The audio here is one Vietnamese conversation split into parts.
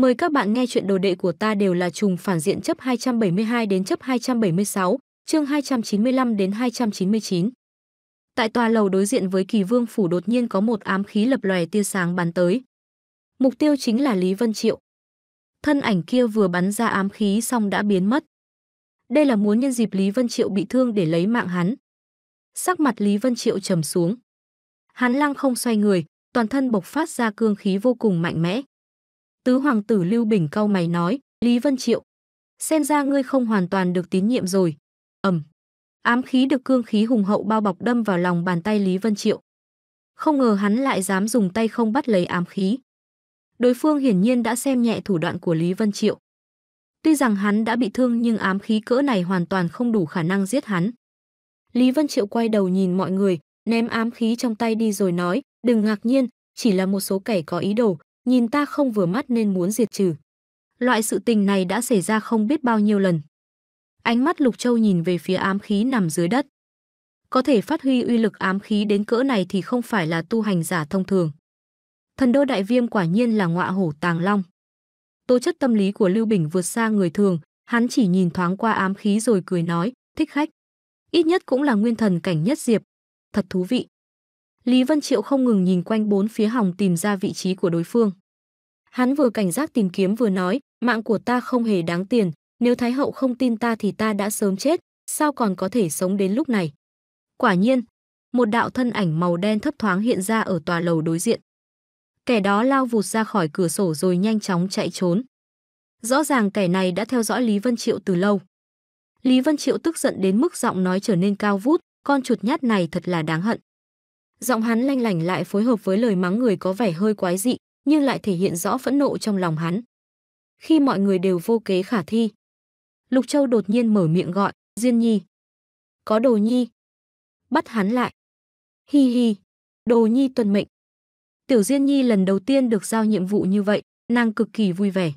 Mời các bạn nghe chuyện đồ đệ của ta đều là trùng phản diện chấp 272 đến chấp 276, chương 295 đến 299. Tại tòa lầu đối diện với Kỳ Vương phủ đột nhiên có một ám khí lập lòe tia sáng bắn tới. Mục tiêu chính là Lý Vân Triệu. Thân ảnh kia vừa bắn ra ám khí xong đã biến mất. Đây là muốn nhân dịp Lý Vân Triệu bị thương để lấy mạng hắn. Sắc mặt Lý Vân Triệu trầm xuống. Hắn lăng không xoay người, toàn thân bộc phát ra cương khí vô cùng mạnh mẽ. Tứ hoàng tử Lưu Bình cau mày nói, Lý Vân Triệu, xem ra ngươi không hoàn toàn được tín nhiệm rồi. ầm Ám khí được cương khí hùng hậu bao bọc đâm vào lòng bàn tay Lý Vân Triệu. Không ngờ hắn lại dám dùng tay không bắt lấy ám khí. Đối phương hiển nhiên đã xem nhẹ thủ đoạn của Lý Vân Triệu. Tuy rằng hắn đã bị thương nhưng ám khí cỡ này hoàn toàn không đủ khả năng giết hắn. Lý Vân Triệu quay đầu nhìn mọi người, ném ám khí trong tay đi rồi nói, đừng ngạc nhiên, chỉ là một số kẻ có ý đồ, nhìn ta không vừa mắt nên muốn diệt trừ. Loại sự tình này đã xảy ra không biết bao nhiêu lần. Ánh mắt Lục Châu nhìn về phía ám khí nằm dưới đất. Có thể phát huy uy lực ám khí đến cỡ này thì không phải là tu hành giả thông thường. Thần đô đại viêm quả nhiên là ngọa hổ tàng long. Tố chất tâm lý của Lưu Bình vượt xa người thường, hắn chỉ nhìn thoáng qua ám khí rồi cười nói, thích khách. Ít nhất cũng là nguyên thần cảnh nhất diệp. Thật thú vị. Lý Vân Triệu không ngừng nhìn quanh bốn phía hòng tìm ra vị trí của đối phương. Hắn vừa cảnh giác tìm kiếm vừa nói, mạng của ta không hề đáng tiền, nếu Thái Hậu không tin ta thì ta đã sớm chết, sao còn có thể sống đến lúc này. Quả nhiên, một đạo thân ảnh màu đen thấp thoáng hiện ra ở tòa lầu đối diện. Kẻ đó lao vụt ra khỏi cửa sổ rồi nhanh chóng chạy trốn. Rõ ràng kẻ này đã theo dõi Lý Vân Triệu từ lâu. Lý Vân Triệu tức giận đến mức giọng nói trở nên cao vút, con chuột nhát này thật là đáng hận. Giọng hắn lanh lảnh lại phối hợp với lời mắng người có vẻ hơi quái dị, nhưng lại thể hiện rõ phẫn nộ trong lòng hắn. Khi mọi người đều vô kế khả thi, Lục Châu đột nhiên mở miệng gọi, "Diên Nhi, có Đồ Nhi." Bắt hắn lại. Hi hi, Đồ Nhi tuân mệnh. Tiểu Diên Nhi lần đầu tiên được giao nhiệm vụ như vậy, nàng cực kỳ vui vẻ.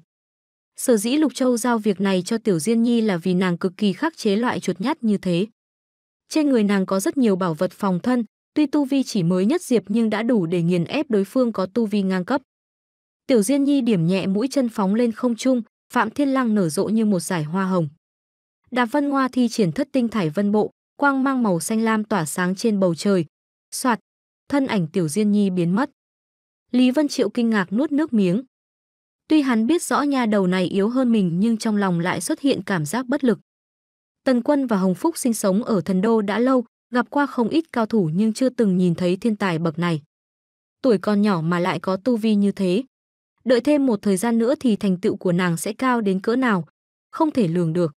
Sở dĩ Lục Châu giao việc này cho Tiểu Diên Nhi là vì nàng cực kỳ khắc chế loại chuột nhát như thế. Trên người nàng có rất nhiều bảo vật phòng thân, Tuy tu vi chỉ mới nhất diệp nhưng đã đủ để nghiền ép đối phương có tu vi ngang cấp. Tiểu Diên Nhi điểm nhẹ mũi chân phóng lên không trung, Phạm Thiên Lăng nở rộ như một giải hoa hồng. Đạp Vân Hoa thi triển thất tinh thải vân bộ, quang mang màu xanh lam tỏa sáng trên bầu trời. Soạt, thân ảnh Tiểu Diên Nhi biến mất. Lý Vân Triệu kinh ngạc nuốt nước miếng. Tuy hắn biết rõ nha đầu này yếu hơn mình nhưng trong lòng lại xuất hiện cảm giác bất lực. Tần Quân và Hồng Phúc sinh sống ở thần đô đã lâu, gặp qua không ít cao thủ nhưng chưa từng nhìn thấy thiên tài bậc này. Tuổi còn nhỏ mà lại có tu vi như thế. Đợi thêm một thời gian nữa thì thành tựu của nàng sẽ cao đến cỡ nào, không thể lường được.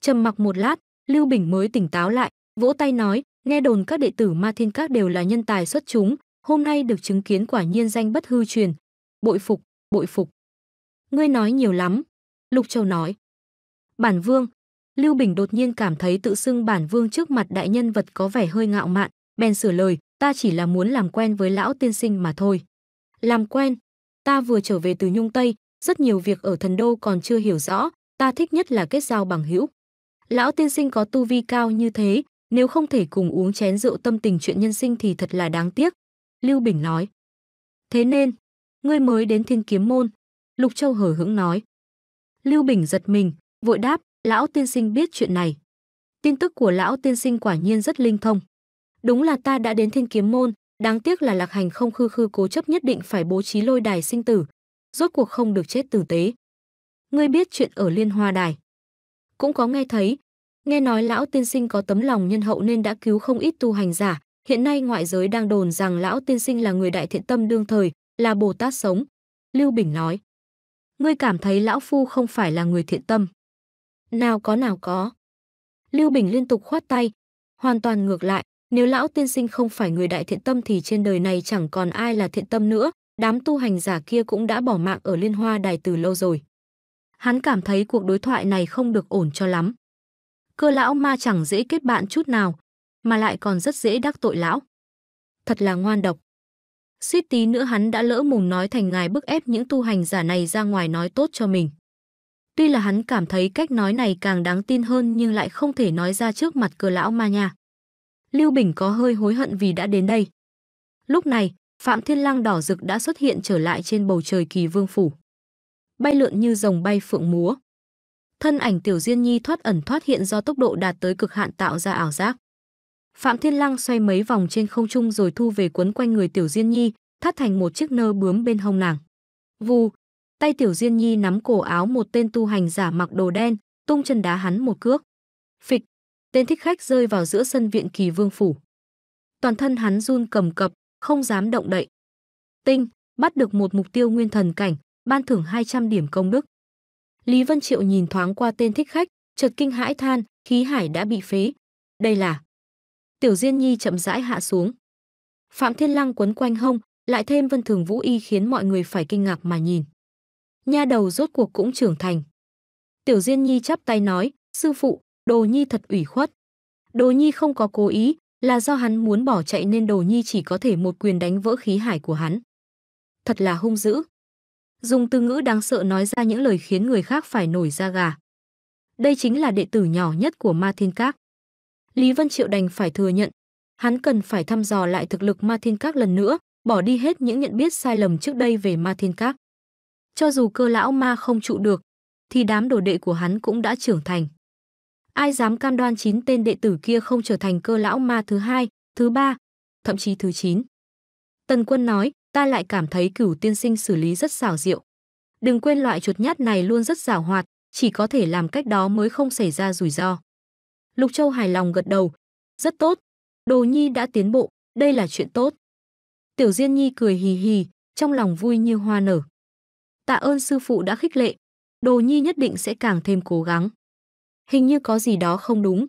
Trầm mặc một lát, Lưu Bình mới tỉnh táo lại, vỗ tay nói, nghe đồn các đệ tử Ma Thiên Các đều là nhân tài xuất chúng, hôm nay được chứng kiến quả nhiên danh bất hư truyền. Bội phục, bội phục. Ngươi nói nhiều lắm. Lục Châu nói. Bản Vương, Lưu Bình đột nhiên cảm thấy tự xưng bản vương trước mặt đại nhân vật có vẻ hơi ngạo mạn, bèn sửa lời, ta chỉ là muốn làm quen với lão tiên sinh mà thôi. Làm quen? Ta vừa trở về từ Nhung Tây, rất nhiều việc ở thần đô còn chưa hiểu rõ, ta thích nhất là kết giao bằng hữu. Lão tiên sinh có tu vi cao như thế, nếu không thể cùng uống chén rượu tâm tình chuyện nhân sinh thì thật là đáng tiếc. Lưu Bình nói. Thế nên, ngươi mới đến thiên kiếm môn. Lục Châu hở hững nói. Lưu Bình giật mình, vội đáp, Lão tiên sinh biết chuyện này. Tin tức của lão tiên sinh quả nhiên rất linh thông. Đúng là ta đã đến thiên kiếm môn, đáng tiếc là lạc hành không khư khư cố chấp nhất định phải bố trí lôi đài sinh tử, rốt cuộc không được chết tử tế. Ngươi biết chuyện ở liên hoa đài. Cũng có nghe thấy, nghe nói lão tiên sinh có tấm lòng nhân hậu nên đã cứu không ít tu hành giả, hiện nay ngoại giới đang đồn rằng lão tiên sinh là người đại thiện tâm đương thời, là Bồ Tát sống. Lưu Bình nói, ngươi cảm thấy lão phu không phải là người thiện tâm. Nào có nào có. Lưu Bình liên tục khoát tay, hoàn toàn ngược lại, nếu lão tiên sinh không phải người đại thiện tâm thì trên đời này chẳng còn ai là thiện tâm nữa, đám tu hành giả kia cũng đã bỏ mạng ở Liên Hoa Đài từ lâu rồi. Hắn cảm thấy cuộc đối thoại này không được ổn cho lắm. Cơ lão ma chẳng dễ kết bạn chút nào, mà lại còn rất dễ đắc tội lão. Thật là ngoan độc. Suýt tí nữa hắn đã lỡ mùng nói thành ngài bức ép những tu hành giả này ra ngoài nói tốt cho mình. Tuy là hắn cảm thấy cách nói này càng đáng tin hơn nhưng lại không thể nói ra trước mặt cờ lão ma nha. Lưu Bình có hơi hối hận vì đã đến đây. Lúc này, Phạm Thiên Lang đỏ rực đã xuất hiện trở lại trên bầu trời kỳ vương phủ. Bay lượn như rồng bay phượng múa. Thân ảnh Tiểu Diên Nhi thoát ẩn thoát hiện do tốc độ đạt tới cực hạn tạo ra ảo giác. Phạm Thiên Lang xoay mấy vòng trên không trung rồi thu về quấn quanh người Tiểu Diên Nhi, thắt thành một chiếc nơ bướm bên hông nàng. Vù, Tay Tiểu Diên Nhi nắm cổ áo một tên tu hành giả mặc đồ đen, tung chân đá hắn một cước. Phịch, tên thích khách rơi vào giữa sân viện kỳ vương phủ. Toàn thân hắn run cầm cập, không dám động đậy. Tinh, bắt được một mục tiêu nguyên thần cảnh, ban thưởng 200 điểm công đức. Lý Vân Triệu nhìn thoáng qua tên thích khách, chợt kinh hãi than, khí hải đã bị phế. Đây là... Tiểu Diên Nhi chậm rãi hạ xuống. Phạm Thiên Lăng quấn quanh hông, lại thêm Vân Thường Vũ Y khiến mọi người phải kinh ngạc mà nhìn nha đầu rốt cuộc cũng trưởng thành. Tiểu Diên Nhi chắp tay nói, sư phụ, Đồ Nhi thật ủy khuất. Đồ Nhi không có cố ý, là do hắn muốn bỏ chạy nên Đồ Nhi chỉ có thể một quyền đánh vỡ khí hải của hắn. Thật là hung dữ. Dùng từ ngữ đáng sợ nói ra những lời khiến người khác phải nổi da gà. Đây chính là đệ tử nhỏ nhất của Ma Thiên Các. Lý Vân Triệu đành phải thừa nhận, hắn cần phải thăm dò lại thực lực Ma Thiên Các lần nữa, bỏ đi hết những nhận biết sai lầm trước đây về Ma Thiên Các. Cho dù cơ lão ma không trụ được, thì đám đồ đệ của hắn cũng đã trưởng thành. Ai dám cam đoan chín tên đệ tử kia không trở thành cơ lão ma thứ hai, thứ ba, thậm chí thứ chín. Tần quân nói, ta lại cảm thấy cửu tiên sinh xử lý rất xảo diệu. Đừng quên loại chuột nhát này luôn rất giảo hoạt, chỉ có thể làm cách đó mới không xảy ra rủi ro. Lục Châu hài lòng gật đầu. Rất tốt, Đồ Nhi đã tiến bộ, đây là chuyện tốt. Tiểu Diên Nhi cười hì hì, trong lòng vui như hoa nở tạ ơn sư phụ đã khích lệ, đồ nhi nhất định sẽ càng thêm cố gắng. Hình như có gì đó không đúng.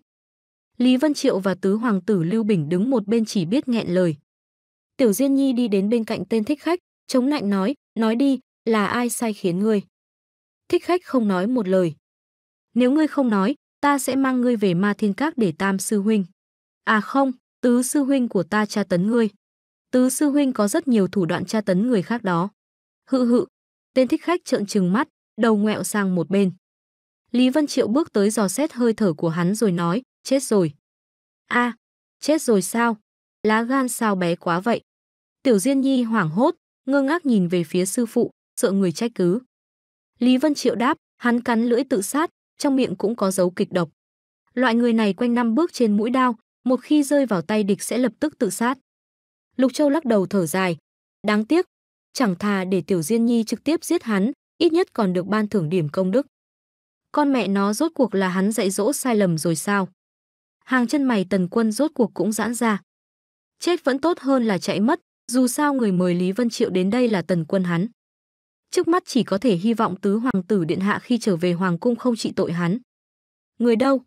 Lý Vân Triệu và tứ hoàng tử Lưu Bình đứng một bên chỉ biết nghẹn lời. Tiểu Diên Nhi đi đến bên cạnh tên thích khách, chống lạnh nói, nói đi, là ai sai khiến ngươi? Thích khách không nói một lời. Nếu ngươi không nói, ta sẽ mang ngươi về ma thiên các để tam sư huynh. À không, tứ sư huynh của ta tra tấn ngươi. Tứ sư huynh có rất nhiều thủ đoạn tra tấn người khác đó. Hự hự, Tên thích khách trợn trừng mắt, đầu ngoẹo sang một bên. Lý Vân Triệu bước tới dò xét hơi thở của hắn rồi nói, chết rồi. a à, chết rồi sao? Lá gan sao bé quá vậy? Tiểu Diên Nhi hoảng hốt, ngơ ngác nhìn về phía sư phụ, sợ người trách cứ. Lý Vân Triệu đáp, hắn cắn lưỡi tự sát, trong miệng cũng có dấu kịch độc. Loại người này quanh năm bước trên mũi đao, một khi rơi vào tay địch sẽ lập tức tự sát. Lục Châu lắc đầu thở dài. Đáng tiếc, chẳng thà để Tiểu Diên Nhi trực tiếp giết hắn, ít nhất còn được ban thưởng điểm công đức. Con mẹ nó rốt cuộc là hắn dạy dỗ sai lầm rồi sao? Hàng chân mày tần quân rốt cuộc cũng giãn ra. Chết vẫn tốt hơn là chạy mất, dù sao người mời Lý Vân Triệu đến đây là tần quân hắn. Trước mắt chỉ có thể hy vọng tứ hoàng tử điện hạ khi trở về hoàng cung không trị tội hắn. Người đâu?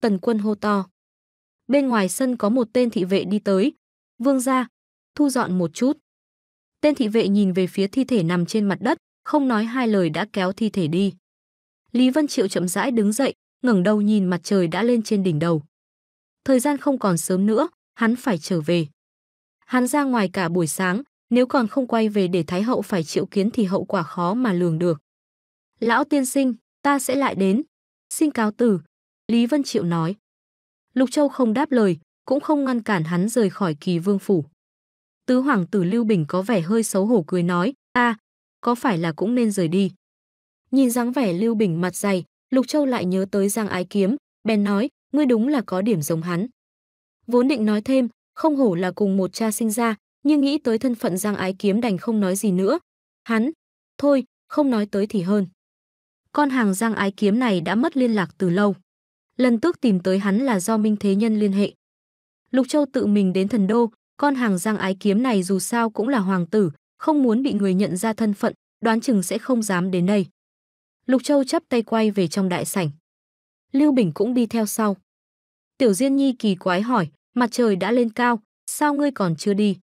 Tần quân hô to. Bên ngoài sân có một tên thị vệ đi tới. Vương ra, thu dọn một chút. Tên thị vệ nhìn về phía thi thể nằm trên mặt đất, không nói hai lời đã kéo thi thể đi. Lý Vân Triệu chậm rãi đứng dậy, ngẩng đầu nhìn mặt trời đã lên trên đỉnh đầu. Thời gian không còn sớm nữa, hắn phải trở về. Hắn ra ngoài cả buổi sáng, nếu còn không quay về để Thái Hậu phải chịu kiến thì hậu quả khó mà lường được. Lão tiên sinh, ta sẽ lại đến. Xin cáo từ, Lý Vân Triệu nói. Lục Châu không đáp lời, cũng không ngăn cản hắn rời khỏi kỳ vương phủ. Tứ hoàng tử Lưu Bình có vẻ hơi xấu hổ cười nói, a, à, có phải là cũng nên rời đi. Nhìn dáng vẻ Lưu Bình mặt dày, Lục Châu lại nhớ tới Giang Ái Kiếm, bèn nói, ngươi đúng là có điểm giống hắn. Vốn định nói thêm, không hổ là cùng một cha sinh ra, nhưng nghĩ tới thân phận Giang Ái Kiếm đành không nói gì nữa. Hắn, thôi, không nói tới thì hơn. Con hàng Giang Ái Kiếm này đã mất liên lạc từ lâu. Lần tước tìm tới hắn là do Minh Thế Nhân liên hệ. Lục Châu tự mình đến thần đô, con hàng giang ái kiếm này dù sao cũng là hoàng tử, không muốn bị người nhận ra thân phận, đoán chừng sẽ không dám đến đây. Lục Châu chắp tay quay về trong đại sảnh. Lưu Bình cũng đi theo sau. Tiểu Diên Nhi kỳ quái hỏi, mặt trời đã lên cao, sao ngươi còn chưa đi?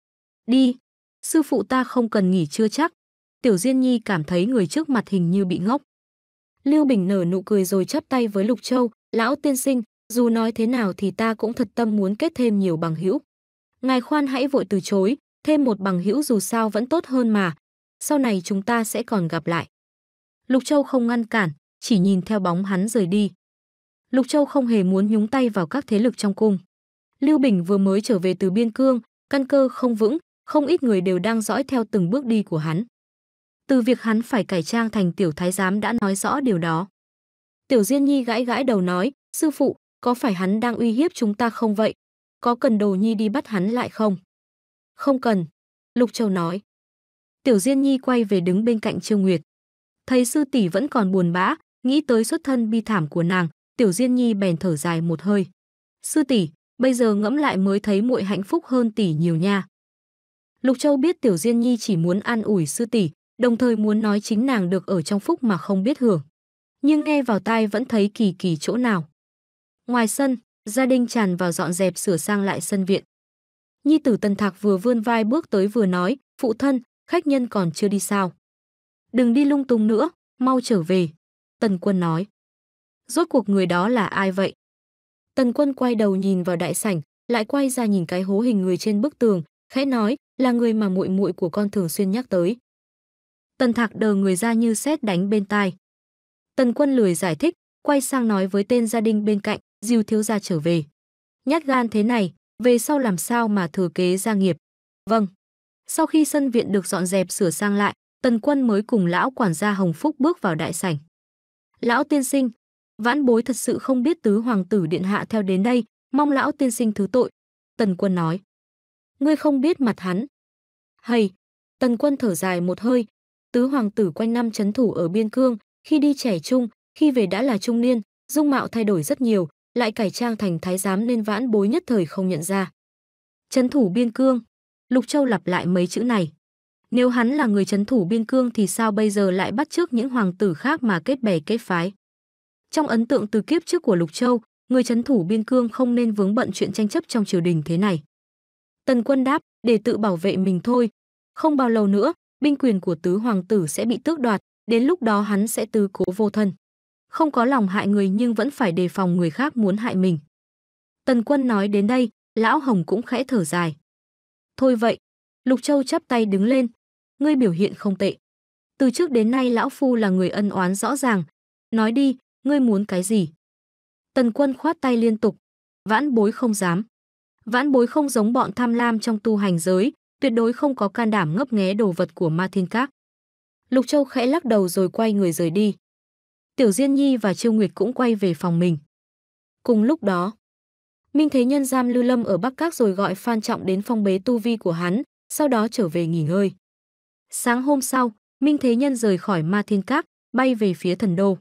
Đi, sư phụ ta không cần nghỉ trưa chắc. Tiểu Diên Nhi cảm thấy người trước mặt hình như bị ngốc. Lưu Bình nở nụ cười rồi chắp tay với Lục Châu, lão tiên sinh, dù nói thế nào thì ta cũng thật tâm muốn kết thêm nhiều bằng hữu. Ngài khoan hãy vội từ chối, thêm một bằng hữu dù sao vẫn tốt hơn mà. Sau này chúng ta sẽ còn gặp lại. Lục Châu không ngăn cản, chỉ nhìn theo bóng hắn rời đi. Lục Châu không hề muốn nhúng tay vào các thế lực trong cung. Lưu Bình vừa mới trở về từ biên cương, căn cơ không vững, không ít người đều đang dõi theo từng bước đi của hắn. Từ việc hắn phải cải trang thành tiểu thái giám đã nói rõ điều đó. Tiểu Diên Nhi gãi gãi đầu nói, sư phụ, có phải hắn đang uy hiếp chúng ta không vậy? có cần đồ nhi đi bắt hắn lại không? Không cần, Lục Châu nói. Tiểu Diên Nhi quay về đứng bên cạnh Trương Nguyệt. Thấy sư tỷ vẫn còn buồn bã, nghĩ tới xuất thân bi thảm của nàng, Tiểu Diên Nhi bèn thở dài một hơi. Sư tỷ, bây giờ ngẫm lại mới thấy muội hạnh phúc hơn tỷ nhiều nha. Lục Châu biết Tiểu Diên Nhi chỉ muốn an ủi sư tỷ, đồng thời muốn nói chính nàng được ở trong phúc mà không biết hưởng. Nhưng nghe vào tai vẫn thấy kỳ kỳ chỗ nào. Ngoài sân, gia đình tràn vào dọn dẹp sửa sang lại sân viện. Nhi tử Tân Thạc vừa vươn vai bước tới vừa nói, phụ thân, khách nhân còn chưa đi sao. Đừng đi lung tung nữa, mau trở về. Tần quân nói. Rốt cuộc người đó là ai vậy? Tần quân quay đầu nhìn vào đại sảnh, lại quay ra nhìn cái hố hình người trên bức tường, khẽ nói, là người mà muội muội của con thường xuyên nhắc tới. Tần Thạc đờ người ra như xét đánh bên tai. Tần Quân lười giải thích, quay sang nói với tên gia đình bên cạnh, Diêu thiếu gia trở về. Nhát gan thế này, về sau làm sao mà thừa kế gia nghiệp. Vâng. Sau khi sân viện được dọn dẹp sửa sang lại, Tần Quân mới cùng lão quản gia Hồng Phúc bước vào đại sảnh. Lão tiên sinh, vãn bối thật sự không biết tứ hoàng tử điện hạ theo đến đây, mong lão tiên sinh thứ tội. Tần Quân nói. Ngươi không biết mặt hắn. Hay, Tần Quân thở dài một hơi, tứ hoàng tử quanh năm chấn thủ ở biên cương, khi đi trẻ trung, khi về đã là trung niên, dung mạo thay đổi rất nhiều, lại cải trang thành thái giám nên vãn bối nhất thời không nhận ra. Chấn thủ biên cương, Lục Châu lặp lại mấy chữ này. Nếu hắn là người chấn thủ biên cương thì sao bây giờ lại bắt trước những hoàng tử khác mà kết bè kết phái? Trong ấn tượng từ kiếp trước của Lục Châu, người chấn thủ biên cương không nên vướng bận chuyện tranh chấp trong triều đình thế này. Tần quân đáp, để tự bảo vệ mình thôi. Không bao lâu nữa, binh quyền của tứ hoàng tử sẽ bị tước đoạt, đến lúc đó hắn sẽ tứ cố vô thân không có lòng hại người nhưng vẫn phải đề phòng người khác muốn hại mình. Tần quân nói đến đây, lão hồng cũng khẽ thở dài. Thôi vậy, Lục Châu chắp tay đứng lên, ngươi biểu hiện không tệ. Từ trước đến nay lão phu là người ân oán rõ ràng, nói đi, ngươi muốn cái gì? Tần quân khoát tay liên tục, vãn bối không dám. Vãn bối không giống bọn tham lam trong tu hành giới, tuyệt đối không có can đảm ngấp nghé đồ vật của ma thiên các. Lục Châu khẽ lắc đầu rồi quay người rời đi. Tiểu Diên Nhi và Trương Nguyệt cũng quay về phòng mình. Cùng lúc đó, Minh Thế Nhân giam Lưu Lâm ở Bắc Các rồi gọi Phan Trọng đến phong bế tu vi của hắn, sau đó trở về nghỉ ngơi. Sáng hôm sau, Minh Thế Nhân rời khỏi Ma Thiên Các, bay về phía thần đô.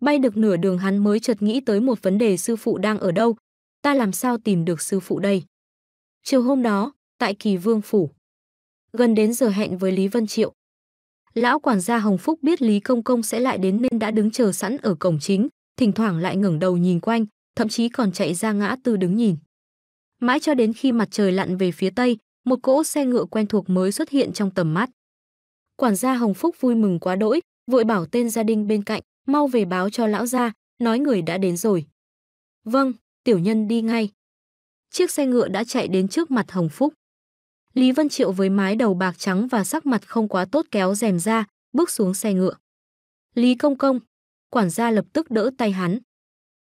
Bay được nửa đường hắn mới chợt nghĩ tới một vấn đề sư phụ đang ở đâu, ta làm sao tìm được sư phụ đây. Chiều hôm đó, tại Kỳ Vương Phủ, gần đến giờ hẹn với Lý Vân Triệu, lão quản gia Hồng Phúc biết Lý Công Công sẽ lại đến nên đã đứng chờ sẵn ở cổng chính, thỉnh thoảng lại ngẩng đầu nhìn quanh, thậm chí còn chạy ra ngã tư đứng nhìn. Mãi cho đến khi mặt trời lặn về phía tây, một cỗ xe ngựa quen thuộc mới xuất hiện trong tầm mắt. Quản gia Hồng Phúc vui mừng quá đỗi, vội bảo tên gia đình bên cạnh, mau về báo cho lão gia, nói người đã đến rồi. Vâng, tiểu nhân đi ngay. Chiếc xe ngựa đã chạy đến trước mặt Hồng Phúc. Lý Vân Triệu với mái đầu bạc trắng và sắc mặt không quá tốt kéo rèm ra, bước xuống xe ngựa. Lý Công Công, quản gia lập tức đỡ tay hắn.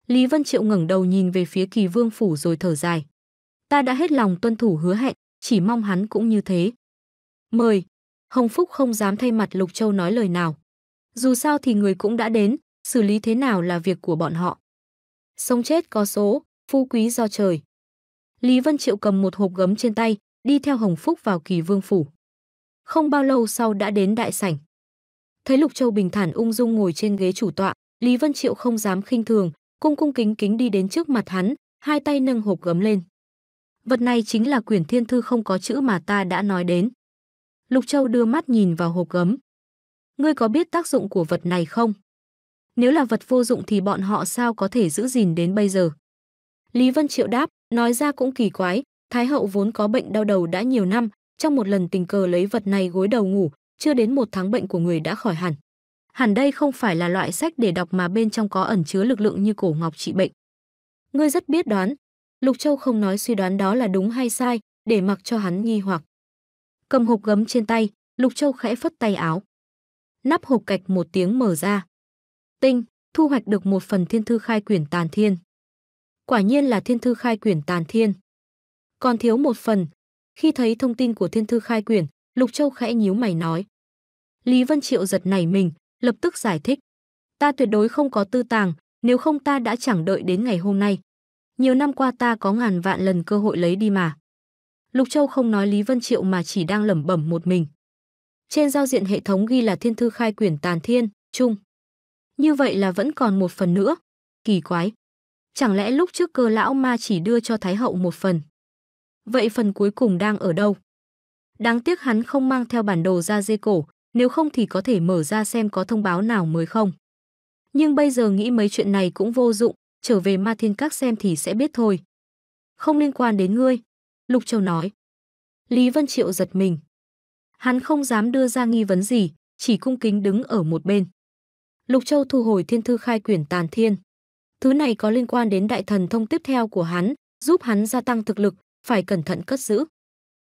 Lý Vân Triệu ngẩng đầu nhìn về phía kỳ vương phủ rồi thở dài. Ta đã hết lòng tuân thủ hứa hẹn, chỉ mong hắn cũng như thế. Mời, Hồng Phúc không dám thay mặt Lục Châu nói lời nào. Dù sao thì người cũng đã đến, xử lý thế nào là việc của bọn họ. Sống chết có số, phu quý do trời. Lý Vân Triệu cầm một hộp gấm trên tay, đi theo Hồng Phúc vào kỳ vương phủ. Không bao lâu sau đã đến đại sảnh. Thấy Lục Châu bình thản ung dung ngồi trên ghế chủ tọa, Lý Vân Triệu không dám khinh thường, cung cung kính kính đi đến trước mặt hắn, hai tay nâng hộp gấm lên. Vật này chính là quyển thiên thư không có chữ mà ta đã nói đến. Lục Châu đưa mắt nhìn vào hộp gấm. Ngươi có biết tác dụng của vật này không? Nếu là vật vô dụng thì bọn họ sao có thể giữ gìn đến bây giờ? Lý Vân Triệu đáp, nói ra cũng kỳ quái, Thái hậu vốn có bệnh đau đầu đã nhiều năm, trong một lần tình cờ lấy vật này gối đầu ngủ, chưa đến một tháng bệnh của người đã khỏi hẳn. Hẳn đây không phải là loại sách để đọc mà bên trong có ẩn chứa lực lượng như cổ ngọc trị bệnh. Ngươi rất biết đoán. Lục Châu không nói suy đoán đó là đúng hay sai, để mặc cho hắn nghi hoặc. Cầm hộp gấm trên tay, Lục Châu khẽ phất tay áo. Nắp hộp cạch một tiếng mở ra. Tinh, thu hoạch được một phần thiên thư khai quyển tàn thiên. Quả nhiên là thiên thư khai quyển tàn thiên còn thiếu một phần. Khi thấy thông tin của thiên thư khai quyển, Lục Châu khẽ nhíu mày nói. Lý Vân Triệu giật nảy mình, lập tức giải thích. Ta tuyệt đối không có tư tàng, nếu không ta đã chẳng đợi đến ngày hôm nay. Nhiều năm qua ta có ngàn vạn lần cơ hội lấy đi mà. Lục Châu không nói Lý Vân Triệu mà chỉ đang lẩm bẩm một mình. Trên giao diện hệ thống ghi là thiên thư khai quyển tàn thiên, chung. Như vậy là vẫn còn một phần nữa. Kỳ quái. Chẳng lẽ lúc trước cơ lão ma chỉ đưa cho Thái Hậu một phần? vậy phần cuối cùng đang ở đâu? Đáng tiếc hắn không mang theo bản đồ ra dê cổ, nếu không thì có thể mở ra xem có thông báo nào mới không. Nhưng bây giờ nghĩ mấy chuyện này cũng vô dụng, trở về ma thiên các xem thì sẽ biết thôi. Không liên quan đến ngươi, Lục Châu nói. Lý Vân Triệu giật mình. Hắn không dám đưa ra nghi vấn gì, chỉ cung kính đứng ở một bên. Lục Châu thu hồi thiên thư khai quyển tàn thiên. Thứ này có liên quan đến đại thần thông tiếp theo của hắn, giúp hắn gia tăng thực lực, phải cẩn thận cất giữ.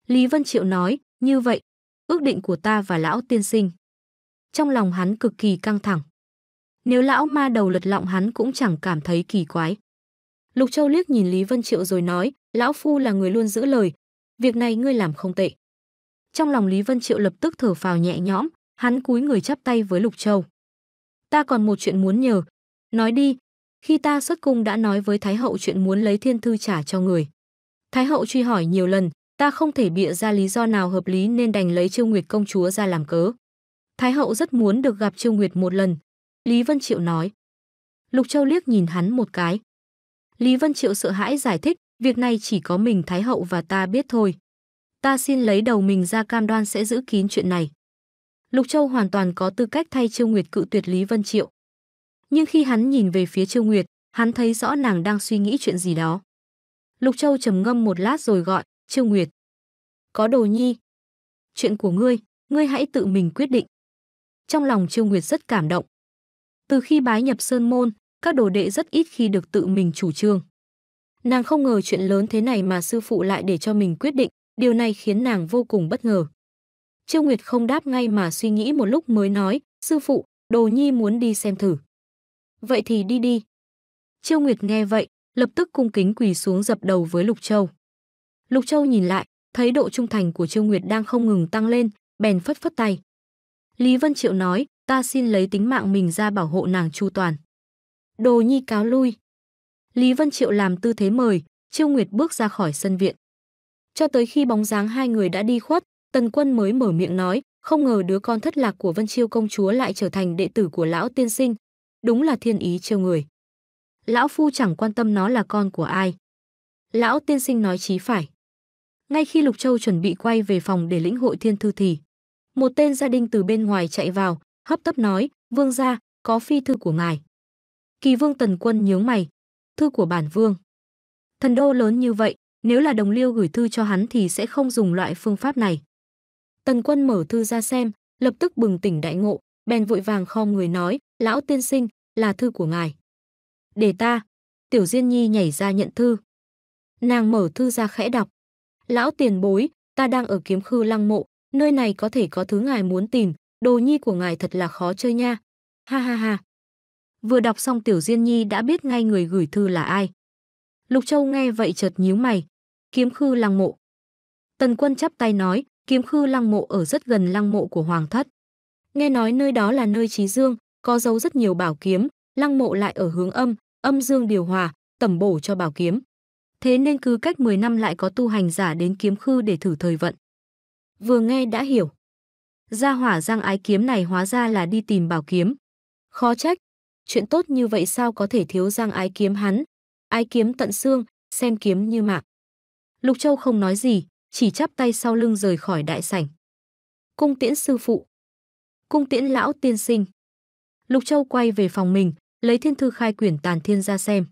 Lý Vân Triệu nói, như vậy, ước định của ta và lão tiên sinh. Trong lòng hắn cực kỳ căng thẳng. Nếu lão ma đầu lật lọng hắn cũng chẳng cảm thấy kỳ quái. Lục Châu liếc nhìn Lý Vân Triệu rồi nói, lão phu là người luôn giữ lời, việc này ngươi làm không tệ. Trong lòng Lý Vân Triệu lập tức thở phào nhẹ nhõm, hắn cúi người chắp tay với Lục Châu. Ta còn một chuyện muốn nhờ, nói đi, khi ta xuất cung đã nói với Thái hậu chuyện muốn lấy thiên thư trả cho người. Thái hậu truy hỏi nhiều lần, ta không thể bịa ra lý do nào hợp lý nên đành lấy Trương Nguyệt công chúa ra làm cớ. Thái hậu rất muốn được gặp Trương Nguyệt một lần. Lý Vân Triệu nói. Lục Châu liếc nhìn hắn một cái. Lý Vân Triệu sợ hãi giải thích, việc này chỉ có mình Thái hậu và ta biết thôi. Ta xin lấy đầu mình ra cam đoan sẽ giữ kín chuyện này. Lục Châu hoàn toàn có tư cách thay Trương Nguyệt cự tuyệt Lý Vân Triệu. Nhưng khi hắn nhìn về phía Trương Nguyệt, hắn thấy rõ nàng đang suy nghĩ chuyện gì đó. Lục Châu trầm ngâm một lát rồi gọi, Chiêu Nguyệt. Có đồ nhi. Chuyện của ngươi, ngươi hãy tự mình quyết định. Trong lòng Chiêu Nguyệt rất cảm động. Từ khi bái nhập Sơn Môn, các đồ đệ rất ít khi được tự mình chủ trương. Nàng không ngờ chuyện lớn thế này mà sư phụ lại để cho mình quyết định, điều này khiến nàng vô cùng bất ngờ. Chiêu Nguyệt không đáp ngay mà suy nghĩ một lúc mới nói, sư phụ, đồ nhi muốn đi xem thử. Vậy thì đi đi. Chiêu Nguyệt nghe vậy, lập tức cung kính quỳ xuống dập đầu với Lục Châu. Lục Châu nhìn lại, thấy độ trung thành của Trương Nguyệt đang không ngừng tăng lên, bèn phất phất tay. Lý Vân Triệu nói, ta xin lấy tính mạng mình ra bảo hộ nàng chu toàn. Đồ nhi cáo lui. Lý Vân Triệu làm tư thế mời, Trương Nguyệt bước ra khỏi sân viện. Cho tới khi bóng dáng hai người đã đi khuất, Tần Quân mới mở miệng nói, không ngờ đứa con thất lạc của Vân Chiêu công chúa lại trở thành đệ tử của lão tiên sinh. Đúng là thiên ý trêu người lão phu chẳng quan tâm nó là con của ai. Lão tiên sinh nói chí phải. Ngay khi Lục Châu chuẩn bị quay về phòng để lĩnh hội thiên thư thì, một tên gia đình từ bên ngoài chạy vào, hấp tấp nói, vương gia, có phi thư của ngài. Kỳ vương tần quân nhướng mày, thư của bản vương. Thần đô lớn như vậy, nếu là đồng liêu gửi thư cho hắn thì sẽ không dùng loại phương pháp này. Tần quân mở thư ra xem, lập tức bừng tỉnh đại ngộ, bèn vội vàng kho người nói, lão tiên sinh, là thư của ngài. Để ta. Tiểu Diên Nhi nhảy ra nhận thư. Nàng mở thư ra khẽ đọc. Lão tiền bối, ta đang ở kiếm khư lăng mộ, nơi này có thể có thứ ngài muốn tìm, đồ nhi của ngài thật là khó chơi nha. Ha ha ha. Vừa đọc xong Tiểu Diên Nhi đã biết ngay người gửi thư là ai. Lục Châu nghe vậy chợt nhíu mày. Kiếm khư lăng mộ. Tần quân chắp tay nói, kiếm khư lăng mộ ở rất gần lăng mộ của Hoàng Thất. Nghe nói nơi đó là nơi trí dương, có giấu rất nhiều bảo kiếm, lăng mộ lại ở hướng âm, âm dương điều hòa, tẩm bổ cho bảo kiếm. Thế nên cứ cách 10 năm lại có tu hành giả đến kiếm khư để thử thời vận. Vừa nghe đã hiểu. Gia hỏa giang ái kiếm này hóa ra là đi tìm bảo kiếm. Khó trách, chuyện tốt như vậy sao có thể thiếu giang ái kiếm hắn. Ái kiếm tận xương, xem kiếm như mạng. Lục Châu không nói gì, chỉ chắp tay sau lưng rời khỏi đại sảnh. Cung tiễn sư phụ. Cung tiễn lão tiên sinh. Lục Châu quay về phòng mình, lấy thiên thư khai quyển tàn thiên ra xem.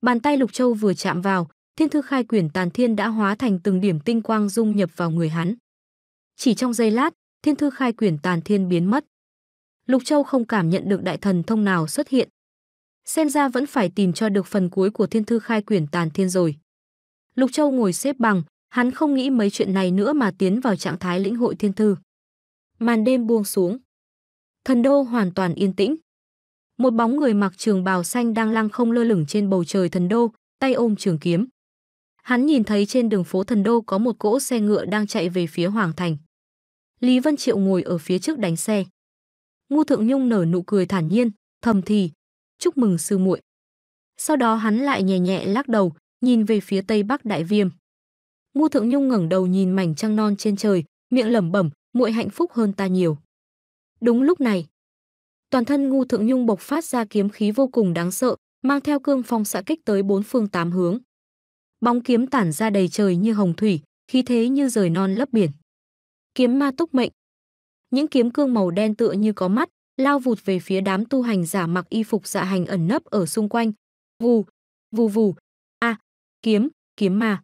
Bàn tay Lục Châu vừa chạm vào, thiên thư khai quyển tàn thiên đã hóa thành từng điểm tinh quang dung nhập vào người hắn. Chỉ trong giây lát, thiên thư khai quyển tàn thiên biến mất. Lục Châu không cảm nhận được đại thần thông nào xuất hiện. Xem ra vẫn phải tìm cho được phần cuối của thiên thư khai quyển tàn thiên rồi. Lục Châu ngồi xếp bằng, hắn không nghĩ mấy chuyện này nữa mà tiến vào trạng thái lĩnh hội thiên thư. Màn đêm buông xuống. Thần đô hoàn toàn yên tĩnh một bóng người mặc trường bào xanh đang lăng không lơ lửng trên bầu trời thần đô, tay ôm trường kiếm. Hắn nhìn thấy trên đường phố thần đô có một cỗ xe ngựa đang chạy về phía Hoàng Thành. Lý Vân Triệu ngồi ở phía trước đánh xe. Ngu Thượng Nhung nở nụ cười thản nhiên, thầm thì, chúc mừng sư muội. Sau đó hắn lại nhẹ nhẹ lắc đầu, nhìn về phía tây bắc đại viêm. Ngu Thượng Nhung ngẩng đầu nhìn mảnh trăng non trên trời, miệng lẩm bẩm, muội hạnh phúc hơn ta nhiều. Đúng lúc này, toàn thân Ngô Thượng Nhung bộc phát ra kiếm khí vô cùng đáng sợ, mang theo cương phong xạ kích tới bốn phương tám hướng. Bóng kiếm tản ra đầy trời như hồng thủy, khí thế như rời non lấp biển. Kiếm ma túc mệnh. Những kiếm cương màu đen tựa như có mắt, lao vụt về phía đám tu hành giả mặc y phục dạ hành ẩn nấp ở xung quanh. Vù, vù vù, a, à, kiếm, kiếm ma.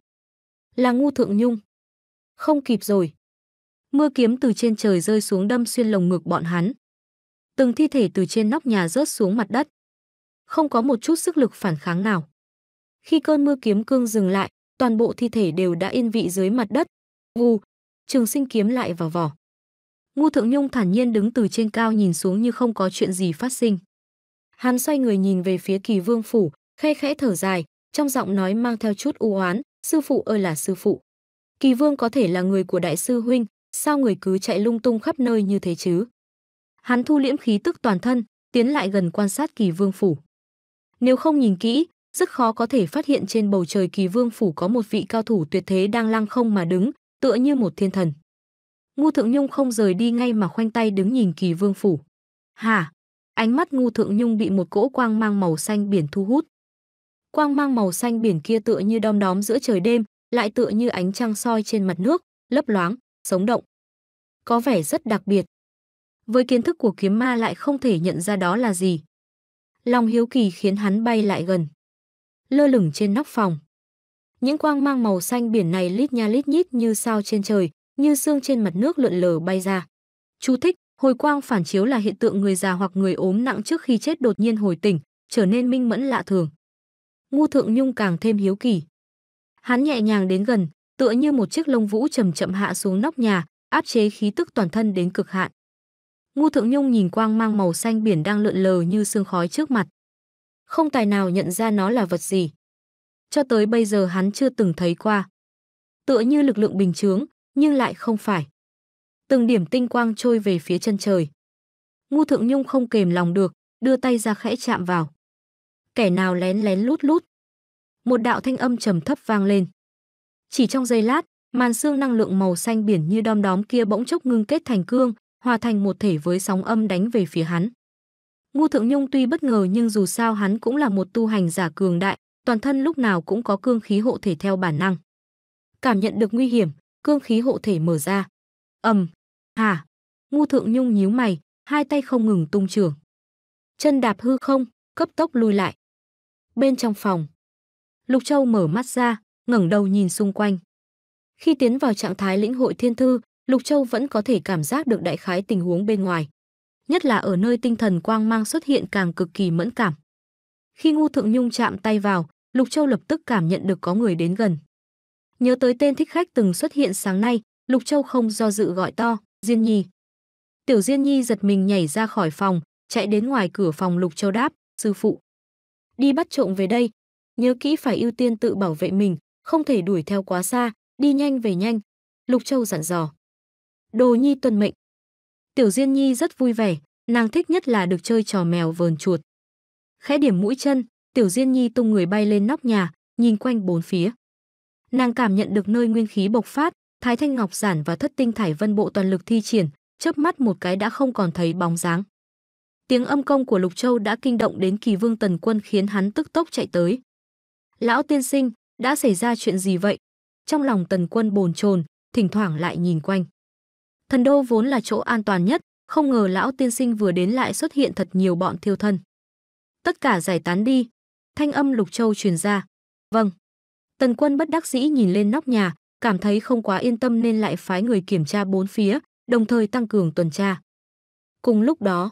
Là ngu thượng nhung. Không kịp rồi. Mưa kiếm từ trên trời rơi xuống đâm xuyên lồng ngực bọn hắn từng thi thể từ trên nóc nhà rớt xuống mặt đất. Không có một chút sức lực phản kháng nào. Khi cơn mưa kiếm cương dừng lại, toàn bộ thi thể đều đã yên vị dưới mặt đất. Vù, trường sinh kiếm lại vào vỏ. Ngu Thượng Nhung thản nhiên đứng từ trên cao nhìn xuống như không có chuyện gì phát sinh. Hắn xoay người nhìn về phía kỳ vương phủ, khe khẽ thở dài, trong giọng nói mang theo chút u oán sư phụ ơi là sư phụ. Kỳ vương có thể là người của đại sư huynh, sao người cứ chạy lung tung khắp nơi như thế chứ? Hắn thu liễm khí tức toàn thân, tiến lại gần quan sát Kỳ Vương phủ. Nếu không nhìn kỹ, rất khó có thể phát hiện trên bầu trời Kỳ Vương phủ có một vị cao thủ tuyệt thế đang lăng không mà đứng, tựa như một thiên thần. Ngu Thượng Nhung không rời đi ngay mà khoanh tay đứng nhìn Kỳ Vương phủ. Hả? Ánh mắt Ngu Thượng Nhung bị một cỗ quang mang màu xanh biển thu hút. Quang mang màu xanh biển kia tựa như đom đóm giữa trời đêm, lại tựa như ánh trăng soi trên mặt nước, lấp loáng, sống động. Có vẻ rất đặc biệt với kiến thức của kiếm ma lại không thể nhận ra đó là gì. Lòng hiếu kỳ khiến hắn bay lại gần, lơ lửng trên nóc phòng. Những quang mang màu xanh biển này lít nha lít nhít như sao trên trời, như xương trên mặt nước lượn lờ bay ra. Chú thích, hồi quang phản chiếu là hiện tượng người già hoặc người ốm nặng trước khi chết đột nhiên hồi tỉnh, trở nên minh mẫn lạ thường. Ngu Thượng Nhung càng thêm hiếu kỳ. Hắn nhẹ nhàng đến gần, tựa như một chiếc lông vũ chậm chậm hạ xuống nóc nhà, áp chế khí tức toàn thân đến cực hạn. Ngu Thượng Nhung nhìn quang mang màu xanh biển đang lượn lờ như sương khói trước mặt. Không tài nào nhận ra nó là vật gì. Cho tới bây giờ hắn chưa từng thấy qua. Tựa như lực lượng bình chướng, nhưng lại không phải. Từng điểm tinh quang trôi về phía chân trời. Ngu Thượng Nhung không kềm lòng được, đưa tay ra khẽ chạm vào. Kẻ nào lén lén lút lút. Một đạo thanh âm trầm thấp vang lên. Chỉ trong giây lát, màn xương năng lượng màu xanh biển như đom đóm kia bỗng chốc ngưng kết thành cương, hòa thành một thể với sóng âm đánh về phía hắn. Ngô Thượng Nhung tuy bất ngờ nhưng dù sao hắn cũng là một tu hành giả cường đại, toàn thân lúc nào cũng có cương khí hộ thể theo bản năng. Cảm nhận được nguy hiểm, cương khí hộ thể mở ra. Ầm, hả? Ngô Thượng Nhung nhíu mày, hai tay không ngừng tung trưởng. Chân đạp hư không, cấp tốc lui lại. Bên trong phòng, Lục Châu mở mắt ra, ngẩng đầu nhìn xung quanh. Khi tiến vào trạng thái lĩnh hội thiên thư, Lục Châu vẫn có thể cảm giác được đại khái tình huống bên ngoài, nhất là ở nơi tinh thần quang mang xuất hiện càng cực kỳ mẫn cảm. Khi Ngô Thượng Nhung chạm tay vào, Lục Châu lập tức cảm nhận được có người đến gần. Nhớ tới tên thích khách từng xuất hiện sáng nay, Lục Châu không do dự gọi to, Diên Nhi. Tiểu Diên Nhi giật mình nhảy ra khỏi phòng, chạy đến ngoài cửa phòng Lục Châu đáp, sư phụ. Đi bắt trộm về đây, nhớ kỹ phải ưu tiên tự bảo vệ mình, không thể đuổi theo quá xa, đi nhanh về nhanh. Lục Châu dặn dò. Đồ Nhi tuân mệnh. Tiểu Diên Nhi rất vui vẻ, nàng thích nhất là được chơi trò mèo vờn chuột. Khẽ điểm mũi chân, Tiểu Diên Nhi tung người bay lên nóc nhà, nhìn quanh bốn phía. Nàng cảm nhận được nơi nguyên khí bộc phát, Thái Thanh Ngọc Giản và Thất Tinh Thải Vân Bộ toàn lực thi triển, chớp mắt một cái đã không còn thấy bóng dáng. Tiếng âm công của Lục Châu đã kinh động đến Kỳ Vương Tần Quân khiến hắn tức tốc chạy tới. "Lão tiên sinh, đã xảy ra chuyện gì vậy?" Trong lòng Tần Quân bồn chồn, thỉnh thoảng lại nhìn quanh. Thần đô vốn là chỗ an toàn nhất, không ngờ lão tiên sinh vừa đến lại xuất hiện thật nhiều bọn thiêu thân. Tất cả giải tán đi. Thanh âm Lục Châu truyền ra. Vâng. Tần quân bất đắc dĩ nhìn lên nóc nhà, cảm thấy không quá yên tâm nên lại phái người kiểm tra bốn phía, đồng thời tăng cường tuần tra. Cùng lúc đó,